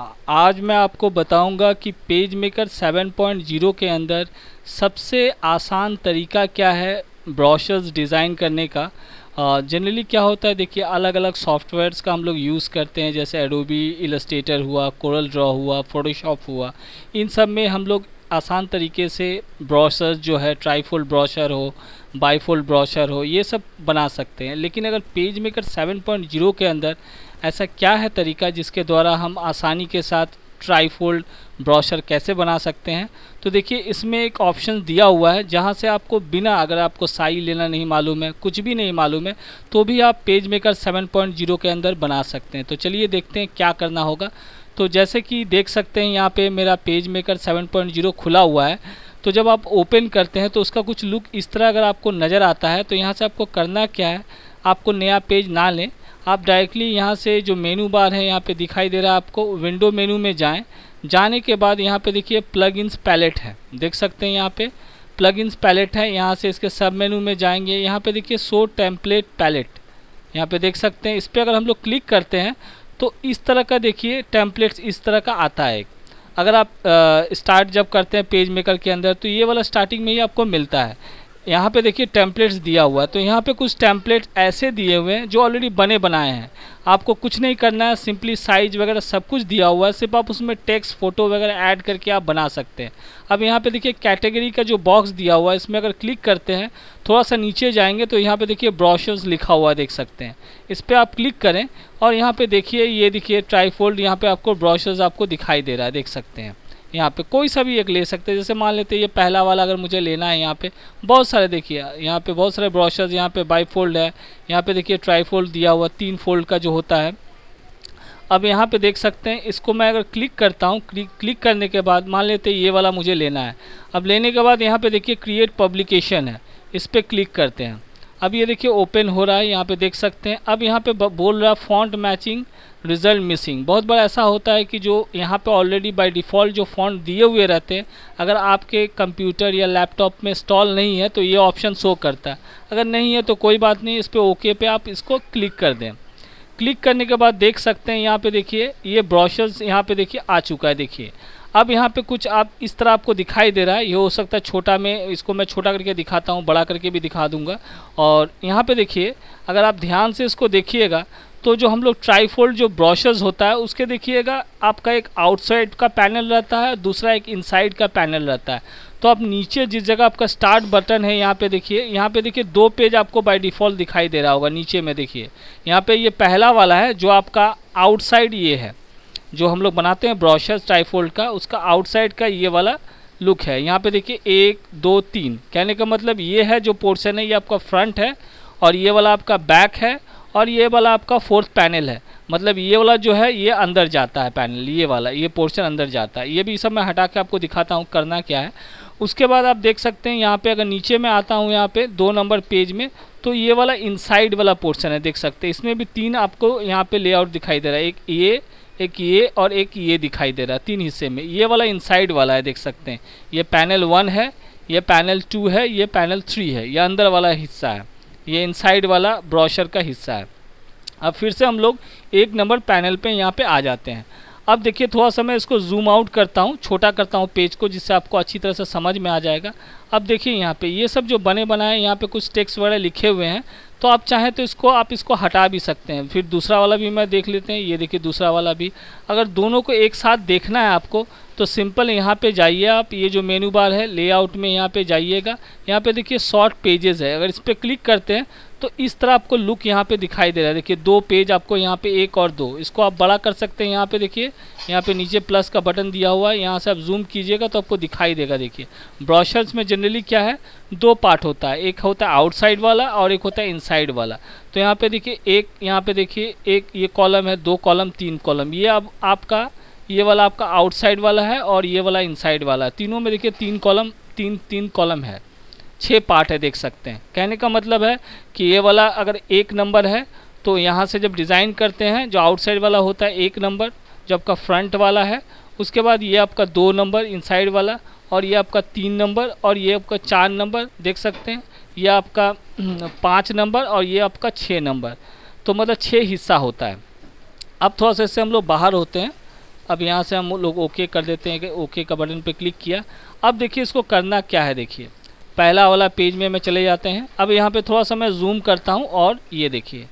आज मैं आपको बताऊंगा कि पेज मेकर 7.0 के अंदर सबसे आसान तरीका क्या है ब्रॉशर्स डिज़ाइन करने का जनरली क्या होता है देखिए अलग अलग सॉफ्टवेयर्स का हम लोग यूज़ करते हैं जैसे एडोबी इलस्टेटर हुआ कोरल ड्रॉ हुआ फोटोशॉप हुआ इन सब में हम लोग आसान तरीके से ब्रॉशर्स जो है ट्राईफोल्ड ब्रॉशर हो बाईफोल्ड ब्रॉशर हो ये सब बना सकते हैं लेकिन अगर पेज मेकर 7.0 के अंदर ऐसा क्या है तरीका जिसके द्वारा हम आसानी के साथ ट्राईफोल्ड ब्रॉशर कैसे बना सकते हैं तो देखिए इसमें एक ऑप्शन दिया हुआ है जहाँ से आपको बिना अगर आपको साई लेना नहीं मालूम है कुछ भी नहीं मालूम है तो भी आप पेज मेकर जीरो के अंदर बना सकते हैं तो चलिए देखते हैं क्या करना होगा तो जैसे कि देख सकते हैं यहाँ पे मेरा पेज मेकर ज़ीरो खुला हुआ है तो जब आप ओपन करते हैं तो उसका कुछ लुक इस तरह अगर आपको नज़र आता है तो यहाँ से आपको करना क्या है आपको नया पेज ना लें आप डायरेक्टली यहाँ से जो मेनू बार है यहाँ पे दिखाई दे रहा है आपको विंडो मेनू में जाएं जाने के बाद यहाँ पे देखिए प्लग इन्स पैलेट है देख सकते हैं यहाँ पे प्लग इन्स पैलेट है यहाँ से इसके सब मेनू में जाएंगे यहाँ पे देखिए सो टेम्पलेट पैलेट यहाँ पे देख सकते हैं इस पर अगर हम लोग क्लिक करते हैं तो इस तरह का देखिए टेम्पलेट्स इस तरह का आता है अगर आप स्टार्ट जब करते हैं पेज मेकर के अंदर तो ये वाला स्टार्टिंग में ही आपको मिलता है यहाँ पे देखिए टेम्पलेट्स दिया हुआ है तो यहाँ पे कुछ टेम्पलेट ऐसे दिए हुए हैं जो ऑलरेडी बने बनाए हैं आपको कुछ नहीं करना है सिंपली साइज वगैरह सब कुछ दिया हुआ है सिर्फ आप उसमें टेक्स्ट फोटो वगैरह ऐड करके आप बना सकते हैं अब यहाँ पे देखिए कैटेगरी का जो बॉक्स दिया हुआ है इसमें अगर क्लिक करते हैं थोड़ा सा नीचे जाएंगे तो यहाँ पर देखिए ब्रॉशर्स लिखा हुआ देख सकते हैं इस पर आप क्लिक करें और यहाँ पर देखिए ये देखिए ट्राईफोल्ड यहाँ पर आपको ब्रॉशर्स आपको दिखाई दे रहा है देख सकते हैं यहाँ पे कोई सा भी एक ले सकते हैं जैसे मान लेते हैं ये पहला वाला अगर मुझे लेना है यहाँ पे बहुत सारे देखिए यहाँ पे बहुत सारे ब्रॉशर्स यहाँ पे बाई फोल्ड है यहाँ पे देखिए ट्राई फोल्ड दिया हुआ तीन फोल्ड का जो होता है अब यहाँ पे देख सकते हैं इसको मैं अगर क्लिक करता हूँ क्लिक करने के बाद मान लेते ये वाला मुझे लेना है अब लेने के बाद यहाँ पर देखिए क्रिएट पब्लिकेशन है इस पर क्लिक करते हैं अब ये देखिए ओपन हो रहा है यहाँ पे देख सकते हैं अब यहाँ पे बोल रहा है फॉन्ट मैचिंग रिज़ल्ट मिसिंग बहुत बार ऐसा होता है कि जो यहाँ पे ऑलरेडी बाय डिफ़ॉल्ट जो फ़ॉन्ट दिए हुए रहते हैं अगर आपके कंप्यूटर या लैपटॉप में इंस्टॉल नहीं है तो ये ऑप्शन शो करता है अगर नहीं है तो कोई बात नहीं इस पर ओके पे आप इसको क्लिक कर दें क्लिक करने के बाद देख सकते हैं यहाँ पे देखिए ये ब्रॉशर्स यहाँ पे देखिए आ चुका है देखिए अब यहाँ पे कुछ आप इस तरह आपको दिखाई दे रहा है ये हो सकता है छोटा में इसको मैं छोटा करके दिखाता हूँ बड़ा करके भी दिखा दूँगा और यहाँ पे देखिए अगर आप ध्यान से इसको देखिएगा तो जो हम लोग ट्राईफोल्ड जो ब्रॉशर्स होता है उसके देखिएगा आपका एक आउटसाइड का पैनल रहता है दूसरा एक इनसाइड का पैनल रहता है तो आप नीचे जिस जगह आपका स्टार्ट बटन है यहाँ पे देखिए यहाँ पे देखिए दो पेज आपको बाय डिफ़ॉल्ट दिखाई दे रहा होगा नीचे में देखिए यहाँ पे ये पहला वाला है जो आपका आउटसाइड ये है जो हम लोग बनाते हैं ब्रॉशर्स ट्राईफोल्ड का उसका आउटसाइड का ये वाला लुक है यहाँ पे देखिए एक दो तीन कहने का मतलब ये है जो पोर्सन है ये आपका फ्रंट है और ये वाला आपका बैक है और ये वाला आपका फोर्थ पैनल है मतलब ये वाला जो है ये अंदर जाता है पैनल ये वाला ये पोर्शन अंदर जाता है ये भी सब मैं हटा के आपको दिखाता हूँ करना क्या है उसके बाद आप देख सकते हैं यहाँ पे अगर नीचे में आता हूँ यहाँ पे दो नंबर पेज में तो ये वाला इनसाइड वाला पोर्शन है देख सकते हैं इसमें भी तीन आपको यहाँ पे लेआउट दिखाई दे रहा है एक ये एक ये और एक ये दिखाई दे रहा है तीन हिस्से में ये वाला इनसाइड वाला है देख सकते हैं ये पैनल वन है ये पैनल टू है ये पैनल थ्री है यह अंदर वाला हिस्सा है ये इनसाइड वाला ब्रॉशर का हिस्सा है अब फिर से हम लोग एक नंबर पैनल पे यहाँ पे आ जाते हैं अब देखिए थोड़ा सा मैं इसको जूम आउट करता हूँ छोटा करता हूँ पेज को जिससे आपको अच्छी तरह से समझ में आ जाएगा अब देखिए यहाँ पे ये सब जो बने बनाए यहाँ पे कुछ टेक्स्ट वगैरह लिखे हुए हैं तो आप चाहें तो इसको आप इसको हटा भी सकते हैं फिर दूसरा वाला भी मैं देख लेते हैं ये देखिए दूसरा वाला भी अगर दोनों को एक साथ देखना है आपको तो सिंपल यहाँ पे जाइए आप ये जो मेनू बार है लेआउट में यहाँ पे जाइएगा यहाँ पे देखिए शॉर्ट पेजेस है अगर इस पर क्लिक करते हैं तो इस तरह आपको लुक यहाँ पे दिखाई दे रहा है देखिए दो पेज आपको यहाँ पे एक और दो इसको आप बड़ा कर सकते हैं यहाँ पे देखिए यहाँ पे नीचे प्लस का बटन दिया हुआ है यहाँ से आप जूम कीजिएगा तो आपको दिखाई देगा देखिए ब्रॉशर्स में जनरली क्या है दो पार्ट होता है एक होता है आउटसाइड वाला और एक होता है इनसाइड वाला तो यहाँ पर देखिए एक यहाँ पर देखिए एक ये कॉलम है दो कॉलम तीन कॉलम ये अब आपका ये वाला आपका आउटसाइड वाला है और ये वाला इनसाइड वाला है तीनों में देखिए तीन कॉलम तीन तीन कॉलम है छः पार्ट है देख सकते हैं कहने का मतलब है कि ये वाला अगर एक नंबर है तो यहाँ से जब डिज़ाइन करते हैं जो आउटसाइड वाला होता है एक नंबर जो आपका फ्रंट वाला है उसके बाद ये आपका दो नंबर इनसाइड वाला और ये आपका तीन नंबर और ये आपका चार नंबर देख सकते हैं ये आपका पाँच नंबर और ये आपका छः नंबर तो मतलब छः हिस्सा होता है अब थोड़ा सा इससे हम लोग बाहर होते हैं अब यहाँ से हम लोग ओके कर देते हैं कि ओके का बटन पर क्लिक किया अब देखिए इसको करना क्या है देखिए पहला वाला पेज में मैं चले जाते हैं अब यहाँ पे थोड़ा सा मैं जूम करता हूँ और ये देखिए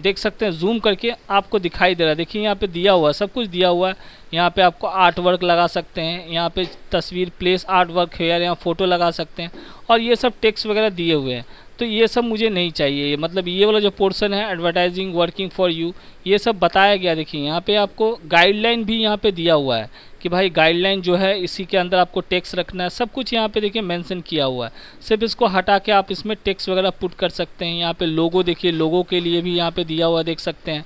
देख सकते हैं जूम करके आपको दिखाई दे रहा है देखिए यहाँ पे दिया हुआ है सब कुछ दिया हुआ है यहाँ पे आपको आर्ट वर्क लगा सकते हैं यहाँ पे तस्वीर प्लेस आर्ट वर्क हेयर यहाँ फ़ोटो लगा सकते हैं और ये सब टेक्स वगैरह दिए हुए हैं तो ये सब मुझे नहीं चाहिए मतलब ये वाला जो पोर्सन है एडवर्टाइजिंग वर्किंग फॉर यू ये सब बताया गया देखिए यहाँ पर आपको गाइडलाइन भी यहाँ पर दिया हुआ है कि भाई गाइडलाइन जो है इसी के अंदर आपको टैक्स रखना है सब कुछ यहाँ पे देखिए मेंशन किया हुआ है सिर्फ इसको हटा के आप इसमें टैक्स वगैरह पुट कर सकते हैं यहाँ पे लोगो देखिए लोगों के लिए भी यहाँ पे दिया हुआ देख सकते हैं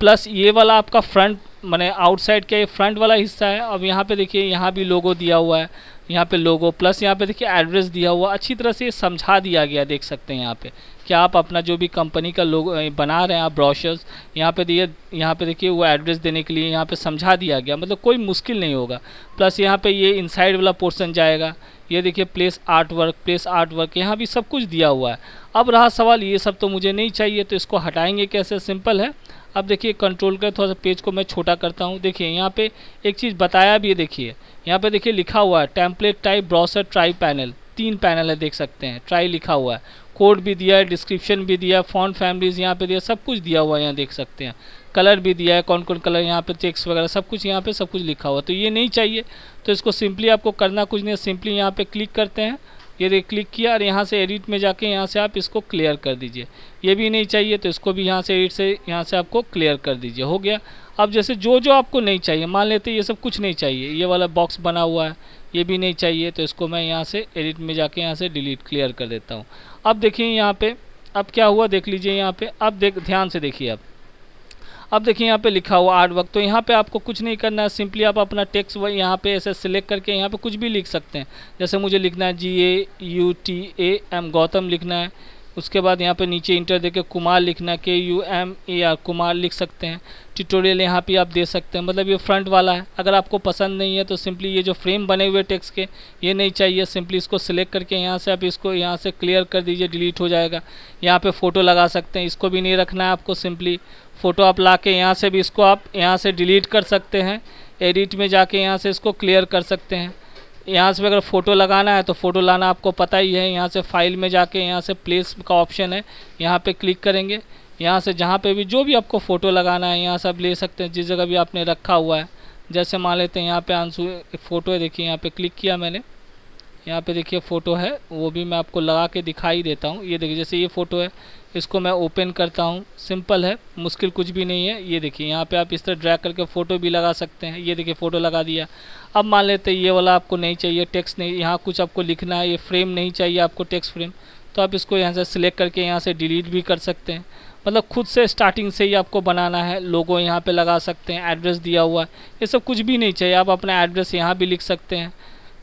प्लस ये वाला आपका फ्रंट मैंने आउटसाइड का ये फ्रंट वाला हिस्सा है अब यहाँ पर देखिए यहाँ भी लोगो दिया हुआ है यहाँ पे लोगो प्लस यहाँ पे देखिए एड्रेस दिया हुआ अच्छी तरह से समझा दिया गया देख सकते हैं यहाँ पे कि आप अपना जो भी कंपनी का लोग बना रहे हैं आप ब्रॉशर्स यहाँ पे दिए यहाँ पे देखिए वो एड्रेस देने के लिए यहाँ पे समझा दिया गया मतलब कोई मुश्किल नहीं होगा प्लस यहाँ पे ये इनसाइड वाला पोर्सन जाएगा ये देखिए place art work place art work यहाँ भी सब कुछ दिया हुआ है अब रहा सवाल ये सब तो मुझे नहीं चाहिए तो इसको हटाएंगे कैसे सिंपल है अब देखिए कंट्रोल कर थोड़ा सा पेज को मैं छोटा करता हूँ देखिए यहाँ पे एक चीज़ बताया भी है देखिए यहाँ पे देखिए लिखा हुआ है template type brochure tri panel तीन पैनल है देख सकते हैं ट्राई लिखा हुआ है कोड भी दिया है डिस्क्रिप्शन भी दिया है फॉन्ट फैमिलीज़ यहाँ पे दिया सब कुछ दिया हुआ है यहाँ देख सकते हैं कलर भी दिया है कौन कौन कलर यहाँ पे चेक्स वगैरह सब कुछ यहाँ पे सब कुछ लिखा हुआ तो ये नहीं चाहिए तो इसको सिंपली आपको करना कुछ नहीं सिंपली यहाँ पे क्लिक करते हैं ये देख क्लिक किया और यहाँ से एडिट में जाके यहाँ से आप इसको क्लियर कर दीजिए ये भी नहीं चाहिए तो इसको भी यहाँ से एडिट से यहाँ से आपको क्लियर कर दीजिए हो गया अब जैसे जो जो आपको नहीं चाहिए मान लेते ये सब कुछ नहीं चाहिए ये वाला बॉक्स बना हुआ है ये भी नहीं चाहिए तो इसको मैं यहाँ से एडिट में जाके यहाँ से डिलीट क्लियर कर देता हूँ अब देखिए यहाँ पे अब क्या हुआ देख लीजिए यहाँ पे अब देख ध्यान से देखिए आप अब देखिए यहाँ पे लिखा हुआ आर्ट वर्क तो यहाँ पे आपको कुछ नहीं करना है सिंपली आप अपना टेक्स्ट वही यहाँ पे ऐसे सिलेक्ट करके यहाँ पे कुछ भी लिख सकते हैं जैसे मुझे लिखना है G A U T A M Gautam लिखना है उसके बाद यहाँ पे नीचे इंटर देके कुमार लिखना K U M A R Kumar लिख सकते हैं ट्यूटोरियल यहाँ पे आप दे सकते हैं मतलब ये फ्रंट वाला है अगर आपको पसंद नहीं है तो सिंपली ये जो फ्रेम बने हुए टेक्स्ट के ये नहीं चाहिए सिंपली इसको सिलेक्ट करके यहाँ से आप इसको यहाँ से क्लियर कर दीजिए डिलीट हो जाएगा यहाँ पर फ़ोटो लगा सकते हैं इसको भी नहीं रखना है आपको सिंपली फ़ोटो आप ला के यहाँ से भी इसको आप यहाँ से डिलीट कर सकते हैं एडिट में जाके यहाँ से इसको क्लियर कर सकते हैं यहाँ से अगर फ़ोटो लगाना है तो फ़ोटो लाना आपको पता ही है यहाँ से फाइल में जाके यहाँ से प्लेस का ऑप्शन है यहाँ पे क्लिक करेंगे यहाँ से जहाँ पे भी जो भी आपको फ़ोटो लगाना है यहाँ से आप ले सकते हैं जिस जगह भी आपने रखा हुआ है जैसे मान लेते हैं यहाँ पे आंसू फ़ोटो है देखिए यहाँ पे क्लिक किया मैंने यहाँ पे देखिए फ़ोटो है वो भी मैं आपको लगा के दिखाई देता हूँ ये देखिए जैसे ये फ़ोटो है इसको मैं ओपन करता हूँ सिंपल है मुश्किल कुछ भी नहीं है ये देखिए यहाँ पे आप इस तरह ड्रैग करके फ़ोटो भी लगा सकते हैं ये देखिए फ़ोटो लगा दिया अब मान लेते ये वाला आपको नहीं चाहिए टेक्स्ट नहीं यहाँ कुछ आपको लिखना है ये फ्रेम नहीं चाहिए आपको टेक्स्ट फ्रेम तो आप इसको यहाँ से सिलेक्ट करके यहाँ से डिलीट भी कर सकते हैं मतलब खुद से स्टार्टिंग से ही आपको बनाना है लोगों यहाँ पर लगा सकते हैं एड्रेस दिया हुआ है ये सब कुछ भी नहीं चाहिए आप अपना एड्रेस यहाँ भी लिख सकते हैं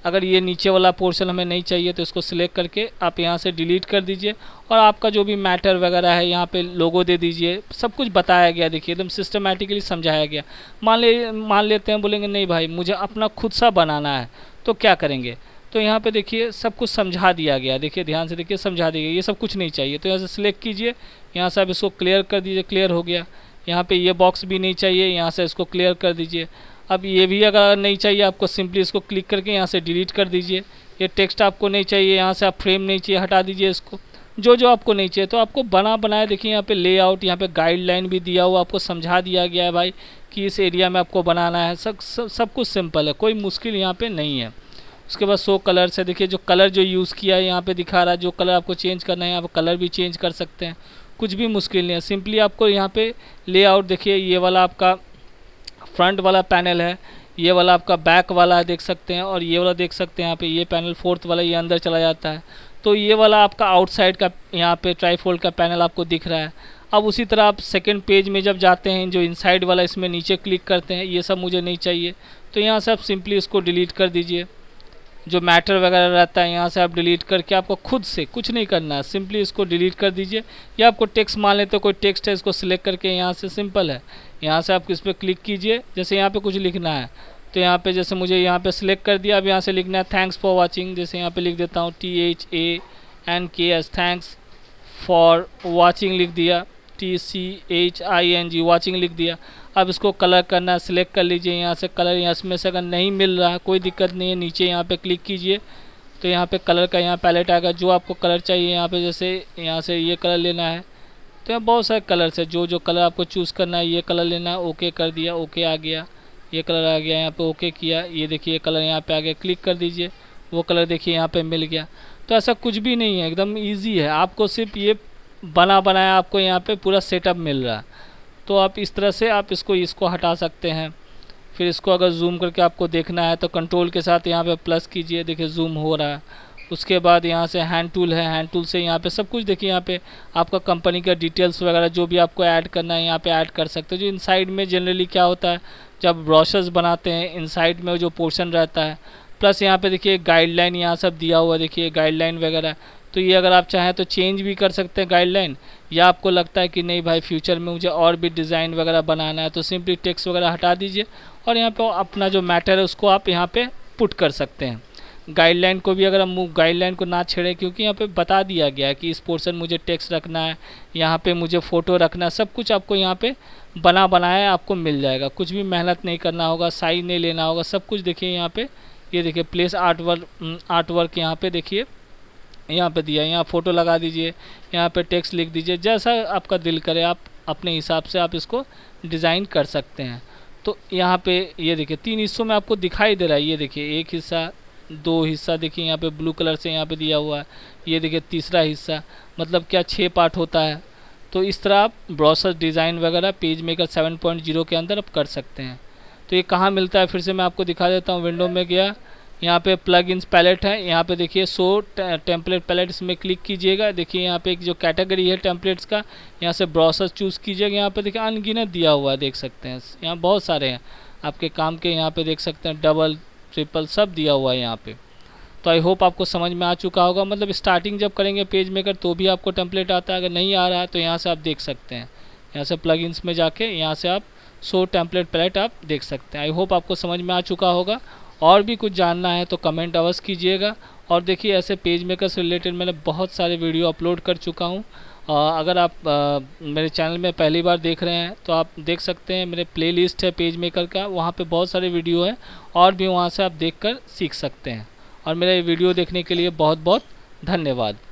अगर ये नीचे वाला पोर्शन हमें नहीं चाहिए तो इसको सिलेक्ट करके आप यहाँ से डिलीट कर दीजिए और आपका जो भी मैटर वगैरह है यहाँ पे लोगो दे दीजिए सब कुछ बताया गया देखिए एकदम सिस्टमेटिकली समझाया गया मान ले मान लेते हैं बोलेंगे नहीं भाई मुझे अपना खुद सा बनाना है तो क्या करेंगे तो यहाँ पे देखिए सब कुछ समझा दिया गया देखिए ध्यान से देखिए समझा दिया गया ये सब कुछ नहीं चाहिए तो यहाँ से सिलेक्ट कीजिए यहाँ से आप इसको क्लियर कर दीजिए क्लियर हो गया यहाँ पे ये बॉक्स भी नहीं चाहिए यहाँ से इसको क्लियर कर दीजिए अब ये भी अगर नहीं चाहिए आपको सिंपली इसको क्लिक करके यहाँ से डिलीट कर दीजिए ये टेक्स्ट आपको नहीं चाहिए यहाँ से आप फ्रेम नहीं चाहिए हटा दीजिए इसको जो जो आपको नहीं चाहिए तो आपको बना बनाए देखिए यहाँ पे लेआउट यहाँ पे गाइडलाइन भी दिया हुआ आपको समझा दिया गया है भाई कि इस एरिया में आपको बनाना है सब सब, सब कुछ सिंपल है कोई मुश्किल यहाँ पर नहीं है उसके बाद सो कलर से देखिए जो कलर जो यूज़ किया है यहाँ पर दिखा रहा है जो कलर आपको चेंज करना है आप कलर भी चेंज कर सकते हैं कुछ भी मुश्किल नहीं है सिंपली आपको यहाँ पर लेआउट देखिए ये वाला आपका फ्रंट वाला पैनल है ये वाला आपका बैक वाला है देख सकते हैं और ये वाला देख सकते हैं यहाँ पे ये पैनल फोर्थ वाला ये अंदर चला जाता है तो ये वाला आपका आउटसाइड का यहाँ पे ट्राईफोल्ड का पैनल आपको दिख रहा है अब उसी तरह आप सेकेंड पेज में जब जाते हैं जो इनसाइड वाला इसमें नीचे क्लिक करते हैं ये सब मुझे नहीं चाहिए तो यहाँ से आप सिंपली इसको डिलीट कर दीजिए जो मैटर वगैरह रहता है यहाँ से आप डिलीट करके आपको खुद से कुछ नहीं करना है सिंपली इसको डिलीट कर दीजिए या आपको टेक्स्ट मान लेते तो कोई टेक्स्ट है इसको सिलेक्ट करके यहाँ से सिंपल है यहाँ से आप इस पर क्लिक कीजिए जैसे यहाँ पे कुछ लिखना है तो यहाँ पे जैसे मुझे यहाँ पे सिलेक्ट कर दिया अब यहाँ से लिखना है थैंक्स फॉर वॉचिंग जैसे यहाँ पर लिख देता हूँ T H A N K S thanks for watching लिख दिया T C H I N G watching लिख दिया अब इसको कलर करना है सिलेक्ट कर लीजिए यहाँ से कलर यहाँ इसमें से अगर नहीं मिल रहा है कोई दिक्कत नहीं है नीचे यहाँ पे क्लिक कीजिए तो यहाँ पे कलर का यहाँ पैलेट आएगा जो आपको कलर चाहिए यहाँ पे जैसे यहाँ से ये कलर लेना है तो यहाँ बहुत सारे कलर्स है जो जो कलर आपको चूज़ करना है ये कलर लेना है ओके कर दिया ओके आ गया ये कलर आ गया यहाँ पर ओके किया ये देखिए कलर यहाँ पर आ गया क्लिक कर दीजिए वो कलर देखिए यहाँ पर मिल गया तो ऐसा कुछ भी नहीं है एकदम ईजी है आपको सिर्फ ये बना बनाया आपको यहाँ पर पूरा सेटअप मिल रहा है तो आप इस तरह से आप इसको इसको हटा सकते हैं फिर इसको अगर जूम करके आपको देखना है तो कंट्रोल के साथ यहाँ पे प्लस कीजिए देखिए जूम हो रहा है उसके बाद यहाँ से हैंड टूल है हैंड टूल से यहाँ पे सब कुछ देखिए यहाँ पे आपका कंपनी का डिटेल्स वगैरह जो भी आपको ऐड करना है यहाँ पे ऐड कर सकते हैं जो इनसाइड में जनरली क्या होता है जब ब्रॉशर्स बनाते हैं इनसाइड में जो पोर्शन रहता है प्लस यहाँ पर देखिए गाइडलाइन यहाँ सब दिया हुआ देखिए गाइडलाइन वगैरह तो ये अगर आप चाहें तो चेंज भी कर सकते हैं गाइडलाइन या आपको लगता है कि नहीं भाई फ्यूचर में मुझे और भी डिज़ाइन वगैरह बनाना है तो सिंपली टेक्स वगैरह हटा दीजिए और यहाँ पर अपना जो मैटर है उसको आप यहाँ पर पुट कर सकते हैं गाइडलाइन को भी अगर हम गाइडलाइन को ना छेड़ें क्योंकि यहाँ पे बता दिया गया है कि इस पोर्शन मुझे टेक्स्ट रखना है यहाँ पे मुझे फ़ोटो रखना है सब कुछ आपको यहाँ पे बना बनाया आपको मिल जाएगा कुछ भी मेहनत नहीं करना होगा साइज नहीं लेना होगा सब कुछ देखिए यहाँ पे ये यह देखिए place art work art work यहाँ पर देखिए यहाँ पे दिया यहाँ फ़ोटो लगा दीजिए यहाँ पे टेक्स्ट लिख दीजिए जैसा आपका दिल करे आप अपने हिसाब से आप इसको डिज़ाइन कर सकते हैं तो यहाँ पे ये देखिए तीन हिस्सों में आपको दिखाई दे रहा है ये देखिए एक हिस्सा दो हिस्सा देखिए यहाँ पे ब्लू कलर से यहाँ पे दिया हुआ है ये देखिए तीसरा हिस्सा मतलब क्या छः पार्ट होता है तो इस तरह आप ब्राउसर डिज़ाइन वगैरह page maker seven point zero के अंदर आप कर सकते हैं तो ये कहाँ मिलता है फिर से मैं आपको दिखा देता हूँ विंडो में गया यहाँ पे प्लग इन पैलेट है यहाँ पे देखिए सो टेम्पलेट पैलेट इसमें क्लिक कीजिएगा देखिए यहाँ पे एक जो कैटेगरी है टेम्पलेट्स का यहाँ से ब्राउसर चूज़ कीजिएगा यहाँ पे देखिए अनगिनत दिया हुआ है देख सकते हैं यहाँ बहुत सारे हैं आपके काम के यहाँ पे देख सकते हैं डबल ट्रिपल सब दिया हुआ है यहाँ पर तो आई होप आपको समझ में आ चुका होगा मतलब स्टार्टिंग जब करेंगे पेज मेकर तो भी आपको टेम्पलेट आता है अगर नहीं आ रहा है तो यहाँ से आप देख सकते हैं यहाँ से प्लग में जाके यहाँ से आप सो टेम्पलेट पैलेट आप देख सकते हैं आई होप आपको समझ में आ चुका होगा और भी कुछ जानना है तो कमेंट अवश्य कीजिएगा और देखिए ऐसे पेज मेकर से रिलेटेड मैंने बहुत सारे वीडियो अपलोड कर चुका हूँ अगर आप आ, मेरे चैनल में पहली बार देख रहे हैं तो आप देख सकते हैं मेरे प्लेलिस्ट है पेज मेकर का वहाँ पे बहुत सारे वीडियो हैं और भी वहाँ से आप देखकर सीख सकते हैं और मेरा ये वीडियो देखने के लिए बहुत बहुत धन्यवाद